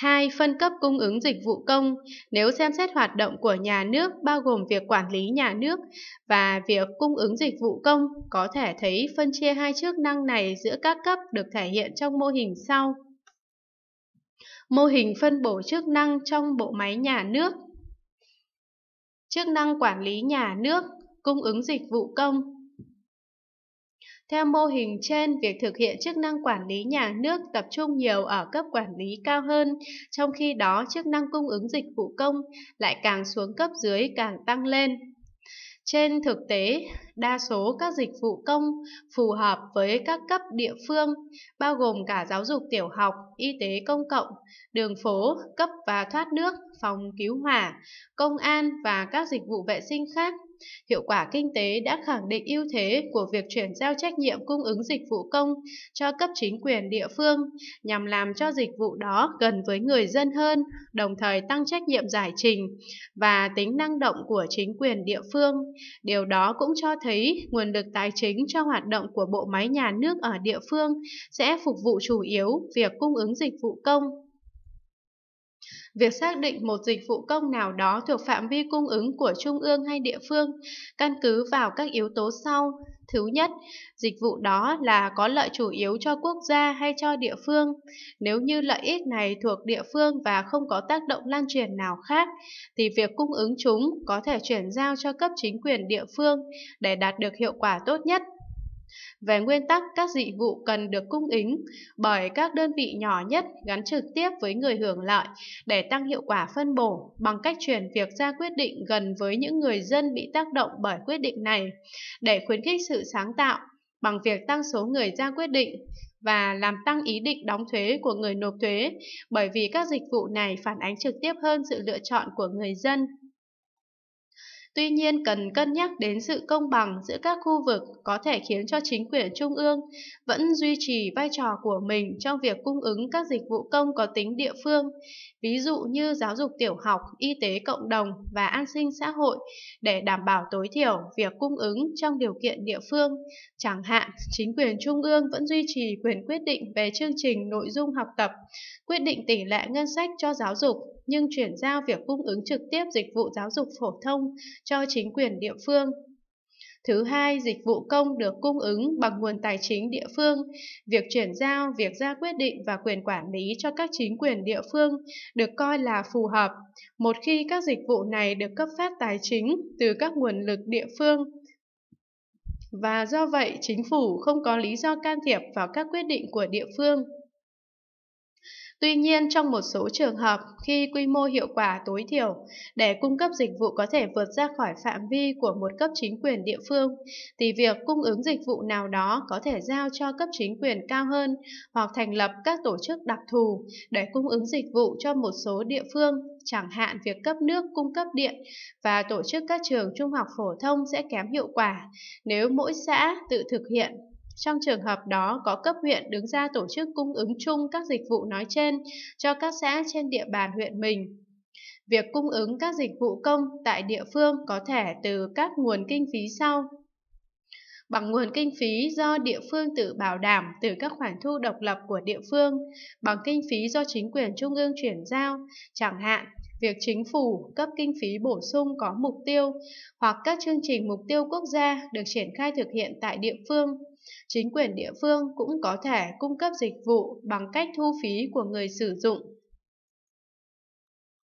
2. Phân cấp cung ứng dịch vụ công. Nếu xem xét hoạt động của nhà nước bao gồm việc quản lý nhà nước và việc cung ứng dịch vụ công, có thể thấy phân chia hai chức năng này giữa các cấp được thể hiện trong mô hình sau. Mô hình phân bổ chức năng trong bộ máy nhà nước. Chức năng quản lý nhà nước, cung ứng dịch vụ công theo mô hình trên, việc thực hiện chức năng quản lý nhà nước tập trung nhiều ở cấp quản lý cao hơn, trong khi đó chức năng cung ứng dịch vụ công lại càng xuống cấp dưới càng tăng lên. Trên thực tế, đa số các dịch vụ công phù hợp với các cấp địa phương, bao gồm cả giáo dục tiểu học, y tế công cộng, đường phố, cấp và thoát nước, phòng cứu hỏa, công an và các dịch vụ vệ sinh khác Hiệu quả kinh tế đã khẳng định ưu thế của việc chuyển giao trách nhiệm cung ứng dịch vụ công cho cấp chính quyền địa phương nhằm làm cho dịch vụ đó gần với người dân hơn, đồng thời tăng trách nhiệm giải trình và tính năng động của chính quyền địa phương. Điều đó cũng cho thấy nguồn lực tài chính cho hoạt động của bộ máy nhà nước ở địa phương sẽ phục vụ chủ yếu việc cung ứng dịch vụ công việc xác định một dịch vụ công nào đó thuộc phạm vi cung ứng của trung ương hay địa phương căn cứ vào các yếu tố sau thứ nhất dịch vụ đó là có lợi chủ yếu cho quốc gia hay cho địa phương nếu như lợi ích này thuộc địa phương và không có tác động lan truyền nào khác thì việc cung ứng chúng có thể chuyển giao cho cấp chính quyền địa phương để đạt được hiệu quả tốt nhất về nguyên tắc, các dịch vụ cần được cung ứng bởi các đơn vị nhỏ nhất gắn trực tiếp với người hưởng lợi để tăng hiệu quả phân bổ bằng cách chuyển việc ra quyết định gần với những người dân bị tác động bởi quyết định này để khuyến khích sự sáng tạo bằng việc tăng số người ra quyết định và làm tăng ý định đóng thuế của người nộp thuế bởi vì các dịch vụ này phản ánh trực tiếp hơn sự lựa chọn của người dân Tuy nhiên, cần cân nhắc đến sự công bằng giữa các khu vực có thể khiến cho chính quyền trung ương vẫn duy trì vai trò của mình trong việc cung ứng các dịch vụ công có tính địa phương, ví dụ như giáo dục tiểu học, y tế cộng đồng và an sinh xã hội để đảm bảo tối thiểu việc cung ứng trong điều kiện địa phương. Chẳng hạn, chính quyền trung ương vẫn duy trì quyền quyết định về chương trình nội dung học tập, quyết định tỷ lệ ngân sách cho giáo dục nhưng chuyển giao việc cung ứng trực tiếp dịch vụ giáo dục phổ thông cho chính quyền địa phương. Thứ hai, dịch vụ công được cung ứng bằng nguồn tài chính địa phương. Việc chuyển giao, việc ra quyết định và quyền quản lý cho các chính quyền địa phương được coi là phù hợp. Một khi các dịch vụ này được cấp phát tài chính từ các nguồn lực địa phương, và do vậy chính phủ không có lý do can thiệp vào các quyết định của địa phương. Tuy nhiên, trong một số trường hợp, khi quy mô hiệu quả tối thiểu để cung cấp dịch vụ có thể vượt ra khỏi phạm vi của một cấp chính quyền địa phương, thì việc cung ứng dịch vụ nào đó có thể giao cho cấp chính quyền cao hơn hoặc thành lập các tổ chức đặc thù để cung ứng dịch vụ cho một số địa phương, chẳng hạn việc cấp nước, cung cấp điện và tổ chức các trường trung học phổ thông sẽ kém hiệu quả nếu mỗi xã tự thực hiện trong trường hợp đó, có cấp huyện đứng ra tổ chức cung ứng chung các dịch vụ nói trên cho các xã trên địa bàn huyện mình. Việc cung ứng các dịch vụ công tại địa phương có thể từ các nguồn kinh phí sau bằng nguồn kinh phí do địa phương tự bảo đảm từ các khoản thu độc lập của địa phương, bằng kinh phí do chính quyền trung ương chuyển giao, chẳng hạn việc chính phủ cấp kinh phí bổ sung có mục tiêu hoặc các chương trình mục tiêu quốc gia được triển khai thực hiện tại địa phương Chính quyền địa phương cũng có thể cung cấp dịch vụ bằng cách thu phí của người sử dụng